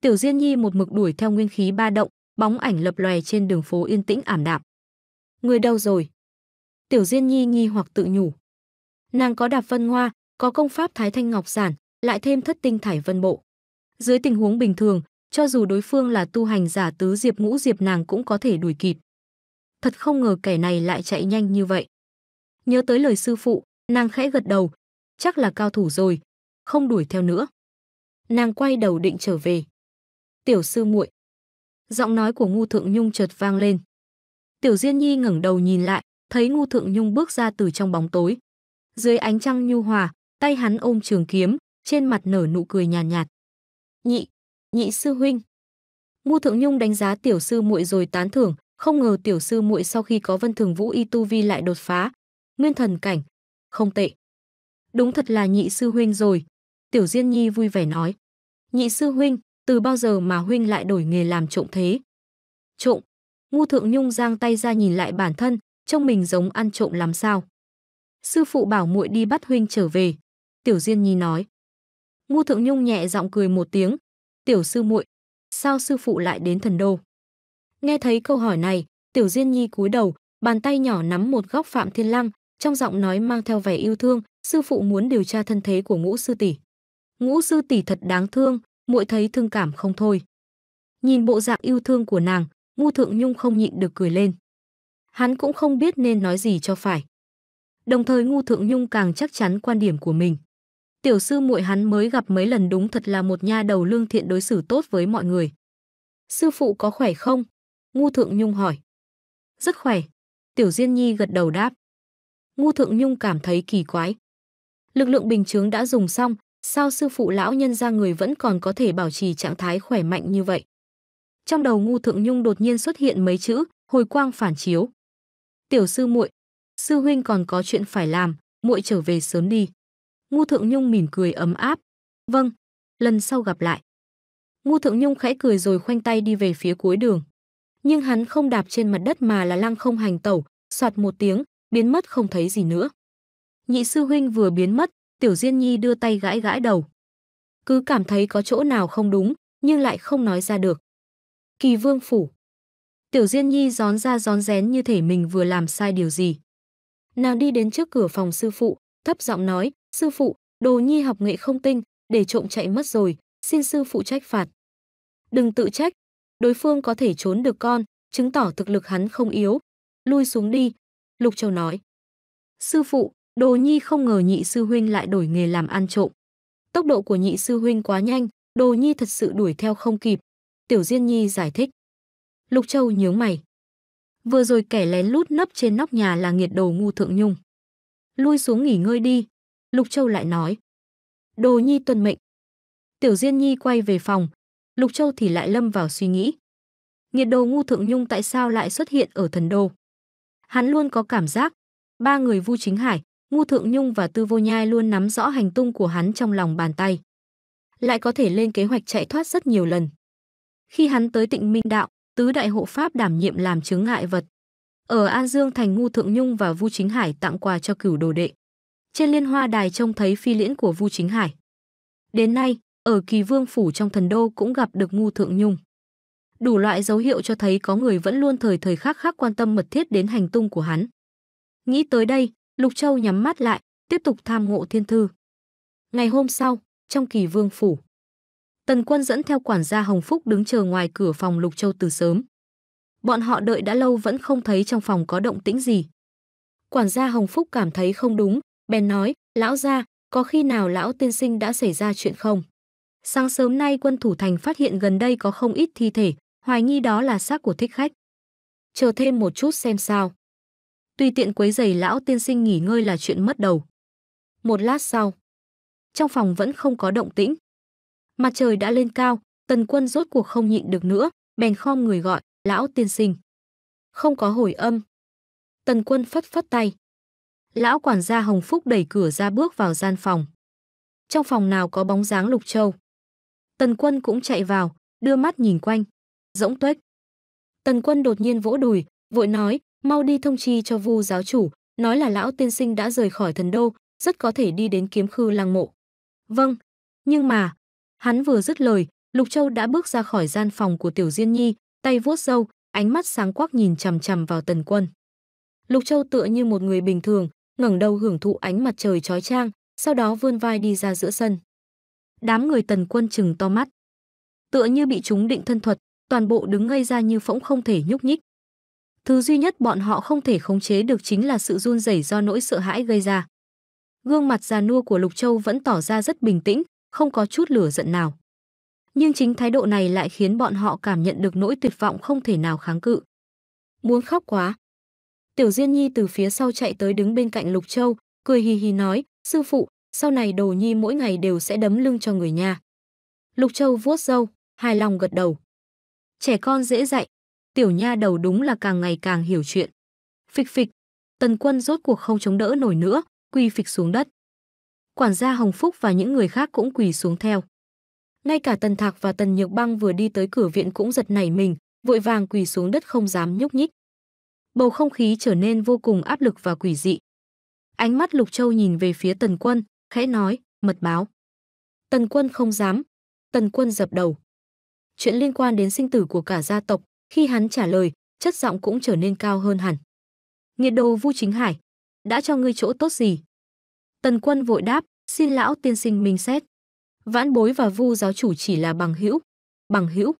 Tiểu Diên Nhi một mực đuổi theo nguyên khí ba động, bóng ảnh lập lòe trên đường phố yên tĩnh ảm đạm. Người đâu rồi? Tiểu Diên Nhi nghi hoặc tự nhủ. Nàng có đạp phân hoa, có công pháp Thái Thanh Ngọc Giản, lại thêm thất tinh thải vân bộ. Dưới tình huống bình thường, cho dù đối phương là tu hành giả tứ diệp ngũ diệp nàng cũng có thể đuổi kịp. Thật không ngờ kẻ này lại chạy nhanh như vậy. Nhớ tới lời sư phụ, nàng khẽ gật đầu, chắc là cao thủ rồi, không đuổi theo nữa. Nàng quay đầu định trở về. Tiểu sư muội. Giọng nói của Ngô Thượng Nhung chợt vang lên. Tiểu Diên Nhi ngẩng đầu nhìn lại, thấy Ngô Thượng Nhung bước ra từ trong bóng tối. Dưới ánh trăng nhu hòa, tay hắn ôm trường kiếm, trên mặt nở nụ cười nhàn nhạt, nhạt. "Nhị, nhị sư huynh." Ngô Thượng Nhung đánh giá tiểu sư muội rồi tán thưởng, không ngờ tiểu sư muội sau khi có Vân Thường Vũ y tu vi lại đột phá, nguyên thần cảnh, không tệ. Đúng thật là nhị sư huynh rồi, Tiểu Diên Nhi vui vẻ nói. Nhị sư huynh, từ bao giờ mà huynh lại đổi nghề làm trộm thế? Trộm? ngô Thượng Nhung giang tay ra nhìn lại bản thân, trông mình giống ăn trộm làm sao? Sư phụ bảo muội đi bắt huynh trở về. Tiểu Diên Nhi nói. Ngu Thượng Nhung nhẹ giọng cười một tiếng. Tiểu sư muội, sao sư phụ lại đến thần đô? Nghe thấy câu hỏi này, Tiểu Diên Nhi cúi đầu, bàn tay nhỏ nắm một góc Phạm Thiên Lăng, trong giọng nói mang theo vẻ yêu thương, sư phụ muốn điều tra thân thế của ngũ sư tỷ. Ngũ sư tỷ thật đáng thương, muội thấy thương cảm không thôi. Nhìn bộ dạng yêu thương của nàng, Ngu Thượng Nhung không nhịn được cười lên. Hắn cũng không biết nên nói gì cho phải. Đồng thời Ngu Thượng Nhung càng chắc chắn quan điểm của mình tiểu sư muội hắn mới gặp mấy lần đúng thật là một nha đầu lương thiện đối xử tốt với mọi người. Sư phụ có khỏe không? Ngu Thượng Nhung hỏi. Rất khỏe. Tiểu Diên Nhi gật đầu đáp. Ngu Thượng Nhung cảm thấy kỳ quái. Lực lượng bình chứng đã dùng xong, sao sư phụ lão nhân ra người vẫn còn có thể bảo trì trạng thái khỏe mạnh như vậy? Trong đầu Ngu Thượng Nhung đột nhiên xuất hiện mấy chữ, hồi quang phản chiếu. Tiểu sư muội, sư huynh còn có chuyện phải làm, muội trở về sớm đi. Ngu Thượng Nhung mỉm cười ấm áp. Vâng, lần sau gặp lại. Ngu Thượng Nhung khẽ cười rồi khoanh tay đi về phía cuối đường. Nhưng hắn không đạp trên mặt đất mà là lăng không hành tẩu, soạt một tiếng, biến mất không thấy gì nữa. Nhị sư huynh vừa biến mất, Tiểu Diên Nhi đưa tay gãi gãi đầu. Cứ cảm thấy có chỗ nào không đúng, nhưng lại không nói ra được. Kỳ Vương phủ. Tiểu Diên Nhi gión ra gión rén như thể mình vừa làm sai điều gì. Nàng đi đến trước cửa phòng sư phụ, thấp giọng nói, Sư phụ, đồ nhi học nghệ không tinh, để trộm chạy mất rồi, xin sư phụ trách phạt. Đừng tự trách, đối phương có thể trốn được con, chứng tỏ thực lực hắn không yếu. Lui xuống đi, Lục Châu nói. Sư phụ, đồ nhi không ngờ nhị sư huynh lại đổi nghề làm ăn trộm. Tốc độ của nhị sư huynh quá nhanh, đồ nhi thật sự đuổi theo không kịp. Tiểu Diên Nhi giải thích. Lục Châu nhướng mày. Vừa rồi kẻ lén lút nấp trên nóc nhà là nghiệt đồ ngu thượng nhung. Lui xuống nghỉ ngơi đi, Lục Châu lại nói. Đồ Nhi tuân mệnh. Tiểu Diên Nhi quay về phòng, Lục Châu thì lại lâm vào suy nghĩ. Nhiệt đồ ngu thượng nhung tại sao lại xuất hiện ở thần đô? Hắn luôn có cảm giác, ba người Vu Chính Hải, Ngu Thượng Nhung và Tư Vô Nhai luôn nắm rõ hành tung của hắn trong lòng bàn tay. Lại có thể lên kế hoạch chạy thoát rất nhiều lần. Khi hắn tới tịnh Minh Đạo, tứ đại hộ pháp đảm nhiệm làm chứng ngại vật. Ở An Dương thành Ngu Thượng Nhung và Vu Chính Hải tặng quà cho cửu đồ đệ trên liên hoa đài trông thấy phi liễn của Vu Chính Hải. Đến nay, ở Kỳ Vương phủ trong thần đô cũng gặp được Ngô Thượng Nhung. Đủ loại dấu hiệu cho thấy có người vẫn luôn thời thời khắc khắc quan tâm mật thiết đến hành tung của hắn. Nghĩ tới đây, Lục Châu nhắm mắt lại, tiếp tục tham ngộ thiên thư. Ngày hôm sau, trong Kỳ Vương phủ, Tần Quân dẫn theo quản gia Hồng Phúc đứng chờ ngoài cửa phòng Lục Châu từ sớm. Bọn họ đợi đã lâu vẫn không thấy trong phòng có động tĩnh gì. Quản gia Hồng Phúc cảm thấy không đúng, bèn nói, lão gia, có khi nào lão tiên sinh đã xảy ra chuyện không? Sáng sớm nay quân thủ thành phát hiện gần đây có không ít thi thể, hoài nghi đó là xác của thích khách. Chờ thêm một chút xem sao. Tùy tiện quấy giày lão tiên sinh nghỉ ngơi là chuyện mất đầu. Một lát sau, trong phòng vẫn không có động tĩnh. Mặt trời đã lên cao, tần quân rốt cuộc không nhịn được nữa, bèn khom người gọi, lão tiên sinh. Không có hồi âm. Tần quân phất phất tay lão quản gia Hồng Phúc đẩy cửa ra bước vào gian phòng. Trong phòng nào có bóng dáng Lục Châu. Tần Quân cũng chạy vào, đưa mắt nhìn quanh. Rỗng tuếch. Tần Quân đột nhiên vỗ đùi, vội nói, mau đi thông chi cho Vu giáo chủ, nói là lão tiên sinh đã rời khỏi thần đô, rất có thể đi đến kiếm khư lăng mộ. Vâng, nhưng mà, hắn vừa dứt lời, Lục Châu đã bước ra khỏi gian phòng của Tiểu Diên Nhi, tay vuốt râu, ánh mắt sáng quắc nhìn chằm chằm vào Tần Quân. Lục Châu tựa như một người bình thường, ngẩng đầu hưởng thụ ánh mặt trời chói chang, sau đó vươn vai đi ra giữa sân. Đám người Tần Quân chừng to mắt, tựa như bị chúng định thân thuật, toàn bộ đứng ngây ra như phỗng không thể nhúc nhích. Thứ duy nhất bọn họ không thể khống chế được chính là sự run rẩy do nỗi sợ hãi gây ra. Gương mặt già nua của Lục Châu vẫn tỏ ra rất bình tĩnh, không có chút lửa giận nào. Nhưng chính thái độ này lại khiến bọn họ cảm nhận được nỗi tuyệt vọng không thể nào kháng cự. Muốn khóc quá. Tiểu Diên Nhi từ phía sau chạy tới đứng bên cạnh Lục Châu, cười hì hì nói, sư phụ, sau này đồ nhi mỗi ngày đều sẽ đấm lưng cho người nhà. Lục Châu vuốt râu, hài lòng gật đầu. Trẻ con dễ dạy, tiểu nha đầu đúng là càng ngày càng hiểu chuyện. Phịch phịch, tần quân rốt cuộc không chống đỡ nổi nữa, quỳ phịch xuống đất. Quản gia Hồng Phúc và những người khác cũng quỳ xuống theo. Ngay cả tần thạc và tần nhược băng vừa đi tới cửa viện cũng giật nảy mình, vội vàng quỳ xuống đất không dám nhúc nhích bầu không khí trở nên vô cùng áp lực và quỷ dị. Ánh mắt Lục Châu nhìn về phía Tần Quân, khẽ nói, mật báo. Tần Quân không dám. Tần Quân dập đầu. Chuyện liên quan đến sinh tử của cả gia tộc, khi hắn trả lời, chất giọng cũng trở nên cao hơn hẳn. Nghiệt đồ Vu Chính Hải, đã cho ngươi chỗ tốt gì? Tần Quân vội đáp, xin lão tiên sinh minh xét. Vãn bối và Vu giáo chủ chỉ là bằng hữu. Bằng hữu?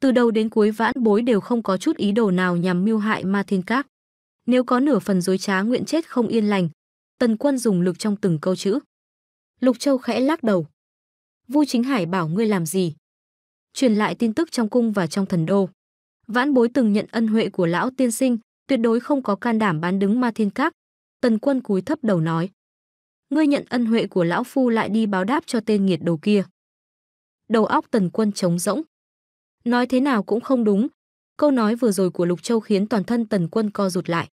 Từ đầu đến cuối vãn bối đều không có chút ý đồ nào nhằm mưu hại ma thiên các. Nếu có nửa phần dối trá nguyện chết không yên lành, tần quân dùng lực trong từng câu chữ. Lục Châu khẽ lắc đầu. Vu Chính Hải bảo ngươi làm gì? Truyền lại tin tức trong cung và trong thần đô. Vãn bối từng nhận ân huệ của lão tiên sinh, tuyệt đối không có can đảm bán đứng ma thiên các. Tần quân cúi thấp đầu nói. Ngươi nhận ân huệ của lão phu lại đi báo đáp cho tên nghiệt đồ kia. Đầu óc tần quân trống rỗng. Nói thế nào cũng không đúng. Câu nói vừa rồi của Lục Châu khiến toàn thân Tần Quân co rụt lại.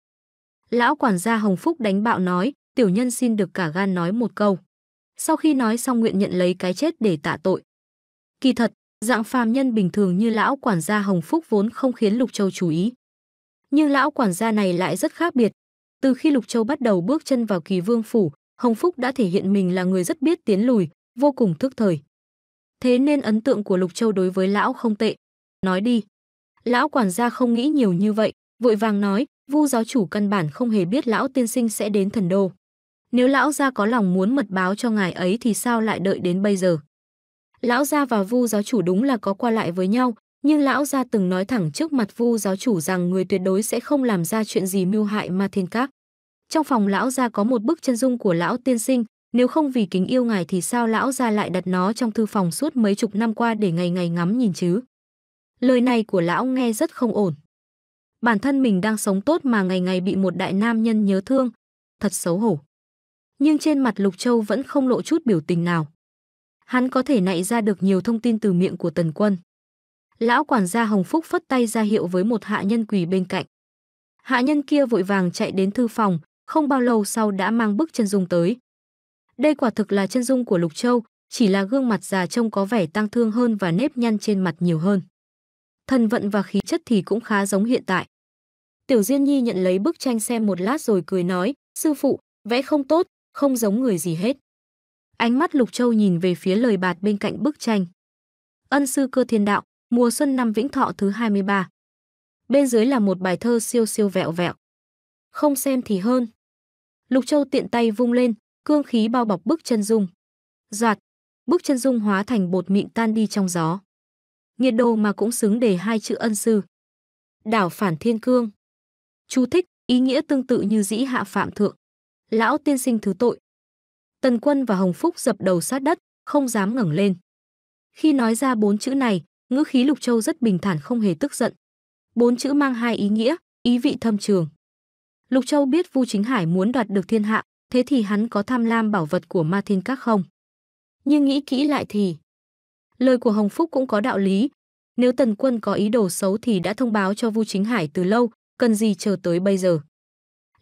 Lão quản gia Hồng Phúc đánh bạo nói, tiểu nhân xin được cả gan nói một câu. Sau khi nói xong nguyện nhận lấy cái chết để tạ tội. Kỳ thật, dạng phàm nhân bình thường như lão quản gia Hồng Phúc vốn không khiến Lục Châu chú ý. Nhưng lão quản gia này lại rất khác biệt. Từ khi Lục Châu bắt đầu bước chân vào kỳ vương phủ, Hồng Phúc đã thể hiện mình là người rất biết tiến lùi, vô cùng thức thời thế nên ấn tượng của Lục Châu đối với lão không tệ. Nói đi. Lão quản gia không nghĩ nhiều như vậy, vội vàng nói, vu giáo chủ căn bản không hề biết lão tiên sinh sẽ đến thần đô. Nếu lão gia có lòng muốn mật báo cho ngài ấy thì sao lại đợi đến bây giờ? Lão gia và vu giáo chủ đúng là có qua lại với nhau, nhưng lão gia từng nói thẳng trước mặt vu giáo chủ rằng người tuyệt đối sẽ không làm ra chuyện gì mưu hại ma thiên các. Trong phòng lão gia có một bức chân dung của lão tiên sinh, nếu không vì kính yêu ngài thì sao lão ra lại đặt nó trong thư phòng suốt mấy chục năm qua để ngày ngày ngắm nhìn chứ? Lời này của lão nghe rất không ổn. Bản thân mình đang sống tốt mà ngày ngày bị một đại nam nhân nhớ thương. Thật xấu hổ. Nhưng trên mặt Lục Châu vẫn không lộ chút biểu tình nào. Hắn có thể nạy ra được nhiều thông tin từ miệng của Tần Quân. Lão quản gia Hồng Phúc phất tay ra hiệu với một hạ nhân quỳ bên cạnh. Hạ nhân kia vội vàng chạy đến thư phòng, không bao lâu sau đã mang bức chân dung tới. Đây quả thực là chân dung của Lục Châu, chỉ là gương mặt già trông có vẻ tăng thương hơn và nếp nhăn trên mặt nhiều hơn. Thần vận và khí chất thì cũng khá giống hiện tại. Tiểu Diên Nhi nhận lấy bức tranh xem một lát rồi cười nói, sư phụ, vẽ không tốt, không giống người gì hết. Ánh mắt Lục Châu nhìn về phía lời bạt bên cạnh bức tranh. Ân sư cơ thiên đạo, mùa xuân năm vĩnh thọ thứ 23. Bên dưới là một bài thơ siêu siêu vẹo vẹo. Không xem thì hơn. Lục Châu tiện tay vung lên, cương khí bao bọc bức chân dung. Giạt, bức chân dung hóa thành bột mịn tan đi trong gió. Nhiệt độ mà cũng xứng để hai chữ ân sư. Đảo phản thiên cương. Chú thích, ý nghĩa tương tự như dĩ hạ phạm thượng. Lão tiên sinh thứ tội. Tần quân và Hồng Phúc dập đầu sát đất, không dám ngẩng lên. Khi nói ra bốn chữ này, ngữ khí Lục Châu rất bình thản không hề tức giận. Bốn chữ mang hai ý nghĩa, ý vị thâm trường. Lục Châu biết Vu Chính Hải muốn đoạt được thiên hạ, thế thì hắn có tham lam bảo vật của ma thiên các không? Nhưng nghĩ kỹ lại thì, lời của Hồng Phúc cũng có đạo lý. Nếu Tần Quân có ý đồ xấu thì đã thông báo cho Vu Chính Hải từ lâu, cần gì chờ tới bây giờ.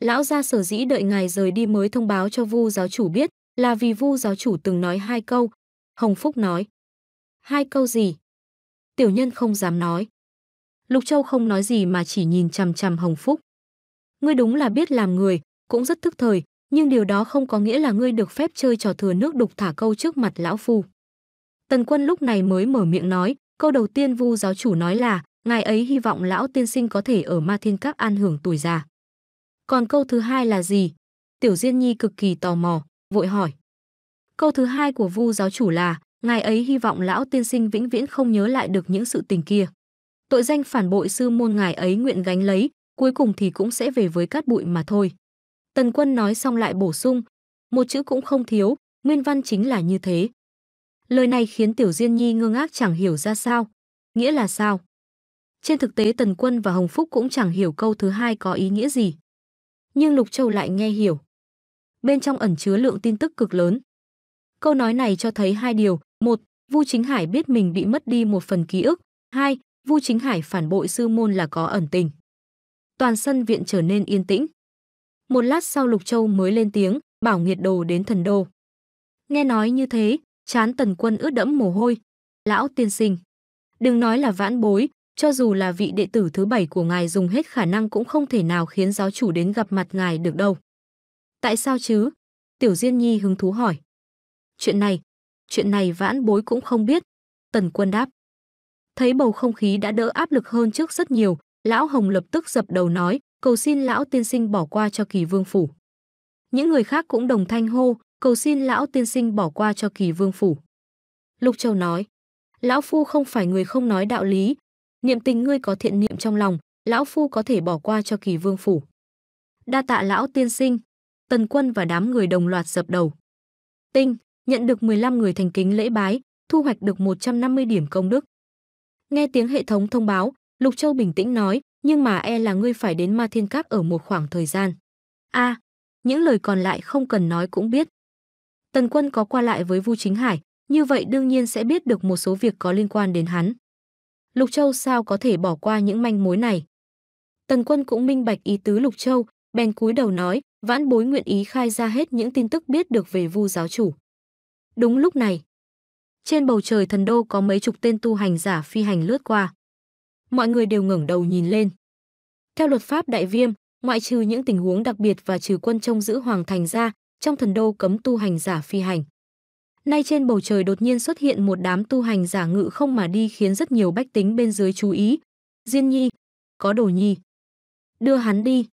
Lão gia sở dĩ đợi ngài rời đi mới thông báo cho Vu giáo chủ biết, là vì Vu giáo chủ từng nói hai câu. Hồng Phúc nói. Hai câu gì? Tiểu nhân không dám nói. Lục Châu không nói gì mà chỉ nhìn chằm chằm Hồng Phúc. Ngươi đúng là biết làm người, cũng rất thức thời, nhưng điều đó không có nghĩa là ngươi được phép chơi trò thừa nước đục thả câu trước mặt lão phu. Tần quân lúc này mới mở miệng nói, câu đầu tiên vu giáo chủ nói là, ngài ấy hy vọng lão tiên sinh có thể ở ma thiên các an hưởng tuổi già. Còn câu thứ hai là gì? Tiểu Diên Nhi cực kỳ tò mò, vội hỏi. Câu thứ hai của vu giáo chủ là, ngài ấy hy vọng lão tiên sinh vĩnh viễn không nhớ lại được những sự tình kia. Tội danh phản bội sư môn ngài ấy nguyện gánh lấy, cuối cùng thì cũng sẽ về với cát bụi mà thôi. Tần Quân nói xong lại bổ sung, một chữ cũng không thiếu, nguyên văn chính là như thế. Lời này khiến Tiểu Diên Nhi ngơ ngác chẳng hiểu ra sao, nghĩa là sao. Trên thực tế Tần Quân và Hồng Phúc cũng chẳng hiểu câu thứ hai có ý nghĩa gì. Nhưng Lục Châu lại nghe hiểu. Bên trong ẩn chứa lượng tin tức cực lớn. Câu nói này cho thấy hai điều. Một, Vu Chính Hải biết mình bị mất đi một phần ký ức. Hai, Vu Chính Hải phản bội sư môn là có ẩn tình. Toàn sân viện trở nên yên tĩnh. Một lát sau Lục Châu mới lên tiếng, bảo nghiệt đồ đến thần đô. Nghe nói như thế, chán tần quân ướt đẫm mồ hôi. Lão tiên sinh, đừng nói là vãn bối, cho dù là vị đệ tử thứ bảy của ngài dùng hết khả năng cũng không thể nào khiến giáo chủ đến gặp mặt ngài được đâu. Tại sao chứ? Tiểu Diên Nhi hứng thú hỏi. Chuyện này, chuyện này vãn bối cũng không biết. Tần quân đáp. Thấy bầu không khí đã đỡ áp lực hơn trước rất nhiều, lão Hồng lập tức dập đầu nói, cầu xin lão tiên sinh bỏ qua cho kỳ vương phủ. Những người khác cũng đồng thanh hô, cầu xin lão tiên sinh bỏ qua cho kỳ vương phủ. Lục Châu nói, lão phu không phải người không nói đạo lý, niệm tình ngươi có thiện niệm trong lòng, lão phu có thể bỏ qua cho kỳ vương phủ. Đa tạ lão tiên sinh, tần quân và đám người đồng loạt dập đầu. Tinh, nhận được 15 người thành kính lễ bái, thu hoạch được 150 điểm công đức. Nghe tiếng hệ thống thông báo, Lục Châu bình tĩnh nói, nhưng mà e là ngươi phải đến ma thiên cáp ở một khoảng thời gian. a à, những lời còn lại không cần nói cũng biết. Tần quân có qua lại với Vu Chính Hải, như vậy đương nhiên sẽ biết được một số việc có liên quan đến hắn. Lục Châu sao có thể bỏ qua những manh mối này. Tần quân cũng minh bạch ý tứ Lục Châu, bèn cúi đầu nói, vãn bối nguyện ý khai ra hết những tin tức biết được về Vu giáo chủ. Đúng lúc này, trên bầu trời thần đô có mấy chục tên tu hành giả phi hành lướt qua mọi người đều ngẩng đầu nhìn lên. Theo luật pháp Đại Viêm, ngoại trừ những tình huống đặc biệt và trừ quân trông giữ hoàng thành ra, trong thần đô cấm tu hành giả phi hành. Nay trên bầu trời đột nhiên xuất hiện một đám tu hành giả ngự không mà đi khiến rất nhiều bách tính bên dưới chú ý. Diên Nhi, có đồ nhi. Đưa hắn đi.